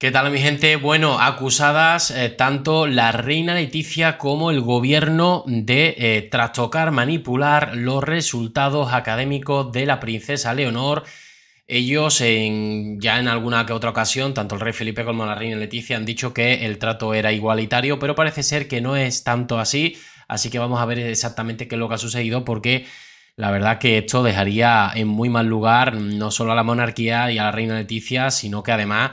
¿Qué tal mi gente? Bueno, acusadas eh, tanto la reina Leticia como el gobierno de eh, trastocar, manipular los resultados académicos de la princesa Leonor. Ellos ya en alguna que otra ocasión, tanto el rey Felipe como la reina Leticia han dicho que el trato era igualitario, pero parece ser que no es tanto así, así que vamos a ver exactamente qué es lo que ha sucedido porque la verdad que esto dejaría en muy mal lugar no solo a la monarquía y a la reina Leticia, sino que además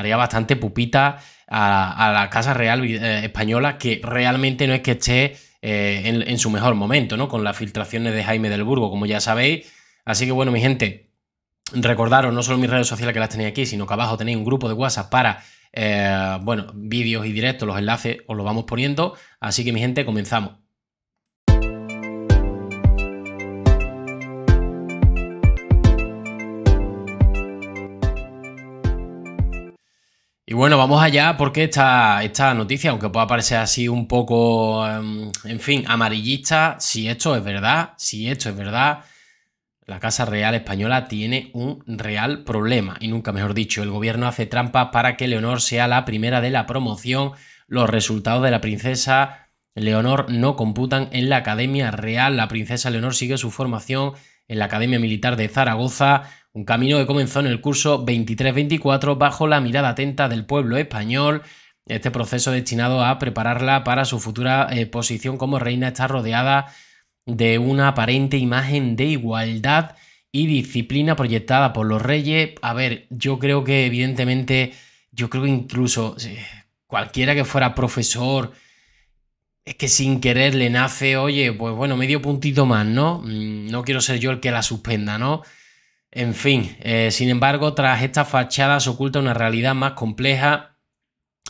haría bastante pupita a, la Casa Real eh, Española, que realmente no es que esté eh, en, su mejor momento, ¿no? Con las filtraciones de Jaime del Burgo, como ya sabéis. Así que bueno, mi gente, recordaros no solo mis redes sociales que las tenéis aquí, sino que abajo tenéis un grupo de WhatsApp para, eh, bueno, vídeos y directos, los enlaces os los vamos poniendo. Así que mi gente, comenzamos. Y bueno, vamos allá porque esta, esta noticia, aunque pueda parecer así un poco, em, en fin, amarillista, si esto es verdad, si esto es verdad, la Casa Real Española tiene un real problema. Y nunca mejor dicho, el gobierno hace trampas para que Leonor sea la primera de la promoción. Los resultados de la princesa Leonor no computan en la Academia Real. La princesa Leonor sigue su formación en la Academia Militar de Zaragoza un camino que comenzó en el curso 23-24 bajo la mirada atenta del pueblo español. Este proceso destinado a prepararla para su futura posición como reina está rodeada de una aparente imagen de igualdad y disciplina proyectada por los reyes. A ver, yo creo que evidentemente, yo creo que incluso cualquiera que fuera profesor, es que sin querer le nace, oye, pues bueno, medio puntito más, ¿no? Mm, no quiero ser yo el que la suspenda, ¿no? En fin, eh, sin embargo, tras esta fachada se oculta una realidad más compleja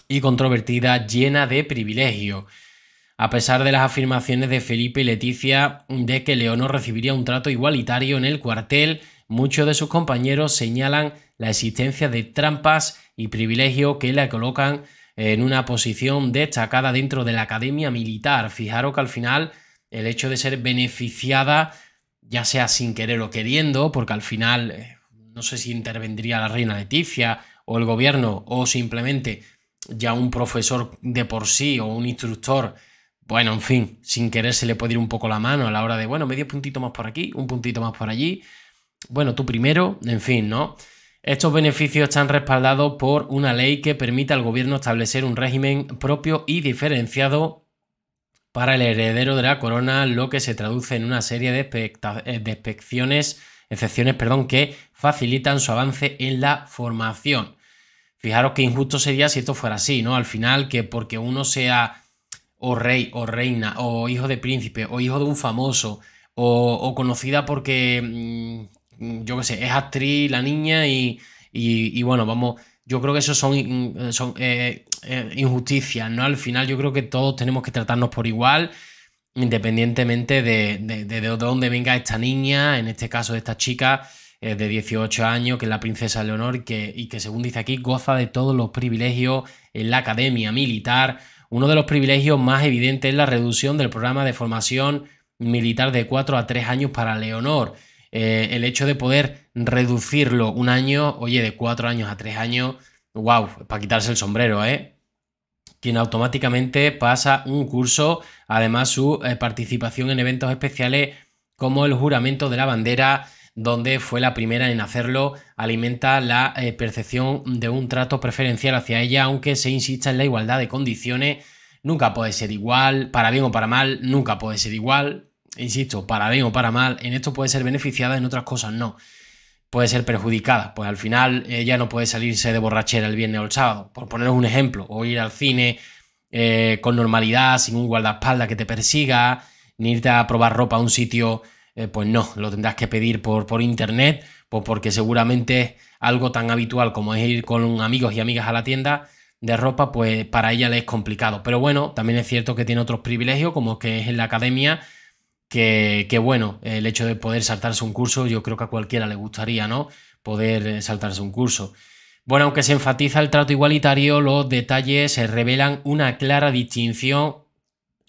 y controvertida, llena de privilegios. A pesar de las afirmaciones de Felipe y Leticia de que no recibiría un trato igualitario en el cuartel, muchos de sus compañeros señalan la existencia de trampas y privilegios que la colocan en una posición destacada dentro de la academia militar. Fijaros que al final el hecho de ser beneficiada ya sea sin querer o queriendo, porque al final eh, no sé si intervendría la reina Leticia o el gobierno o simplemente ya un profesor de por sí o un instructor, bueno, en fin, sin querer se le puede ir un poco la mano a la hora de, bueno, medio puntito más por aquí, un puntito más por allí, bueno, tú primero, en fin, ¿no? Estos beneficios están respaldados por una ley que permite al gobierno establecer un régimen propio y diferenciado para el heredero de la corona, lo que se traduce en una serie de, eh, de excepciones perdón, que facilitan su avance en la formación. Fijaros qué injusto sería si esto fuera así, ¿no? Al final, que porque uno sea o rey o reina o hijo de príncipe o hijo de un famoso o, conocida porque, mm, yo qué sé, es actriz la niña y bueno, vamos, yo creo que eso son, eh, eh, eh, injusticias, ¿no? Al final yo creo que todos tenemos que tratarnos por igual, independientemente de, dónde venga esta niña, en este caso esta chica de 18 años, que es la princesa Leonor, que, y que según dice aquí goza de todos los privilegios en la academia militar. Uno de los privilegios más evidentes es la reducción del programa de formación militar de 4 a 3 años para Leonor. Eh, el hecho de poder reducirlo un año, oye, de cuatro años a tres años, wow, para quitarse el sombrero, ¿eh? quien automáticamente pasa un curso, además su eh, participación en eventos especiales como el juramento de la bandera, donde fue la primera en hacerlo, alimenta la eh, percepción de un trato preferencial hacia ella, aunque se insista en la igualdad de condiciones, nunca puede ser igual, para bien o para mal, nunca puede ser igual insisto, para bien o para mal, en esto puede ser beneficiada, en otras cosas no. Puede ser perjudicada, pues al final ella eh, no puede salirse de borrachera el viernes o el sábado, por poneros un ejemplo, o ir al cine eh, con normalidad, sin un guardaespaldas que te persiga, ni irte a probar ropa a un sitio, eh, pues no, lo tendrás que pedir por, por internet, pues porque seguramente algo tan habitual como es ir con amigos y amigas a la tienda, de ropa, pues para ella le es complicado. Pero bueno, también es cierto que tiene otros privilegios, como que es en la academia que, bueno, el hecho de poder saltarse un curso, yo creo que a cualquiera le gustaría, ¿no? Poder eh, saltarse un curso. Bueno, aunque se enfatiza el trato igualitario, los detalles revelan una clara distinción.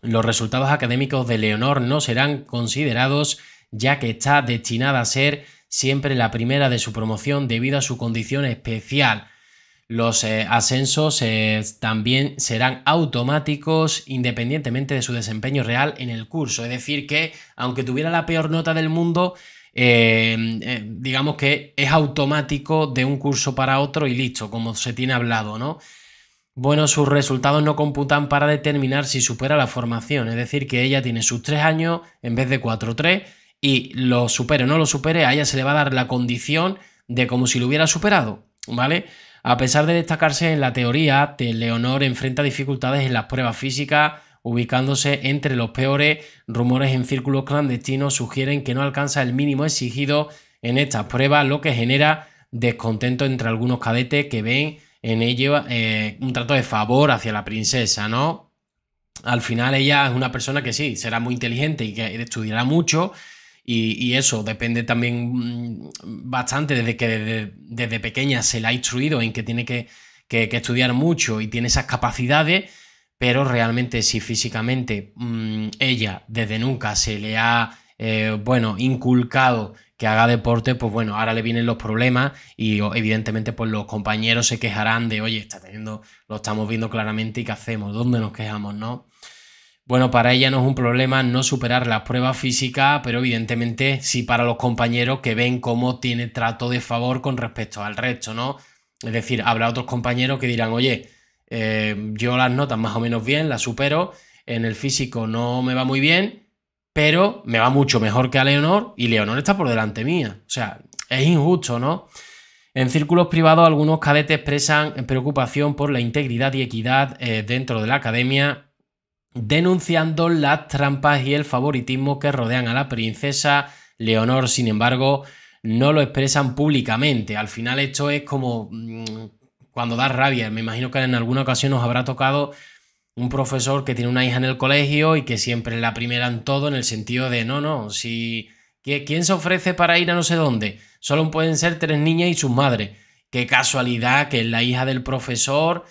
Los resultados académicos de Leonor no serán considerados ya que está destinada a ser siempre la primera de su promoción debido a su condición especial los eh, ascensos eh, también serán automáticos independientemente de su desempeño real en el curso. Es decir, que aunque tuviera la peor nota del mundo, eh, digamos que es automático de un curso para otro y listo, como se tiene hablado, ¿no? Bueno, sus resultados no computan para determinar si supera la formación, es decir, que ella tiene sus tres años en vez de cuatro o tres y lo supere o no lo supere, a ella se le va a dar la condición de como si lo hubiera superado. ¿vale? A pesar de destacarse en la teoría, Leonor enfrenta dificultades en las pruebas físicas, ubicándose entre los peores. Rumores en círculos clandestinos sugieren que no alcanza el mínimo exigido en estas pruebas, lo que genera descontento entre algunos cadetes que ven en ello eh, un trato de favor hacia la princesa, ¿no? Al final ella es una persona que sí, será muy inteligente y que estudiará mucho, y, eso depende también mm, bastante desde que desde, pequeña se la ha instruido en que tiene que, estudiar mucho y tiene esas capacidades pero realmente si físicamente mm, ella desde nunca se le ha, eh, bueno, inculcado que haga deporte, pues bueno, ahora le vienen los problemas y evidentemente pues los compañeros se quejarán de, oye, está teniendo, lo estamos viendo claramente y qué hacemos, dónde nos quejamos, ¿no? Bueno, para ella no es un problema no superar las pruebas físicas, pero evidentemente sí para los compañeros que ven cómo tiene trato de favor con respecto al resto, ¿no? Es decir, habrá otros compañeros que dirán, oye, eh, yo las notas más o menos bien, las supero, en el físico no me va muy bien, pero me va mucho mejor que a Leonor y Leonor está por delante mía. O sea, es injusto, ¿no? En círculos privados algunos cadetes expresan preocupación por la integridad y equidad eh, dentro de la academia denunciando las trampas y el favoritismo que rodean a la princesa. Leonor, sin embargo, no lo expresan públicamente. Al final esto es como mm, cuando da rabia. Me imagino que en alguna ocasión nos habrá tocado un profesor que tiene una hija en el colegio y que siempre la primera en todo en el sentido de no, no, si... ¿Quién se ofrece para ir a no sé dónde? Solo pueden ser tres niñas y sus madres. Qué casualidad que es la hija del profesor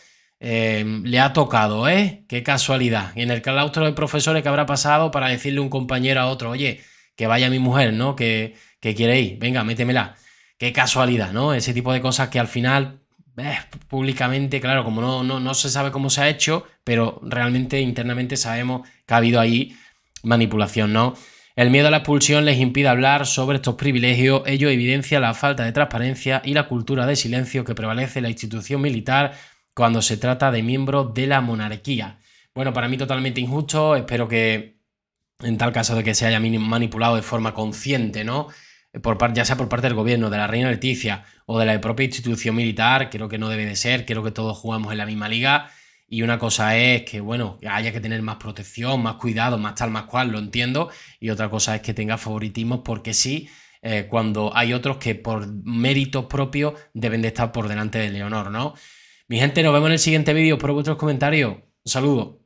Em, le ha tocado, ¿eh? Qué casualidad. Y en el claustro de profesores que habrá pasado para decirle un compañero a otro, oye, que vaya mi mujer, ¿no? Que, que quiere ir, venga, métemela. Qué casualidad, ¿no? Ese tipo de cosas que al final, eh, públicamente, claro, como no, no, no se sabe cómo se ha hecho, pero realmente internamente sabemos que ha habido ahí manipulación, ¿no? El miedo a la expulsión les impide hablar sobre estos privilegios, ello evidencia la falta de transparencia y la cultura de silencio que prevalece en la institución militar cuando se trata de miembros de la monarquía. Bueno, para mí totalmente injusto, espero que en tal caso de que se haya manipulado de forma consciente, ¿no? ya sea por parte del gobierno, de la reina Leticia o de la propia institución militar, creo que no debe de ser, creo que todos jugamos en la misma liga y una cosa es que, bueno, haya que tener más protección, más cuidado, más tal, más cual, lo entiendo, y otra cosa es que tenga favoritismos porque sí, eh, cuando hay otros que por méritos propios deben de estar por delante de Leonor, ¿no? Mi gente, nos vemos en el siguiente vídeo. Por vuestros comentarios. Un saludo.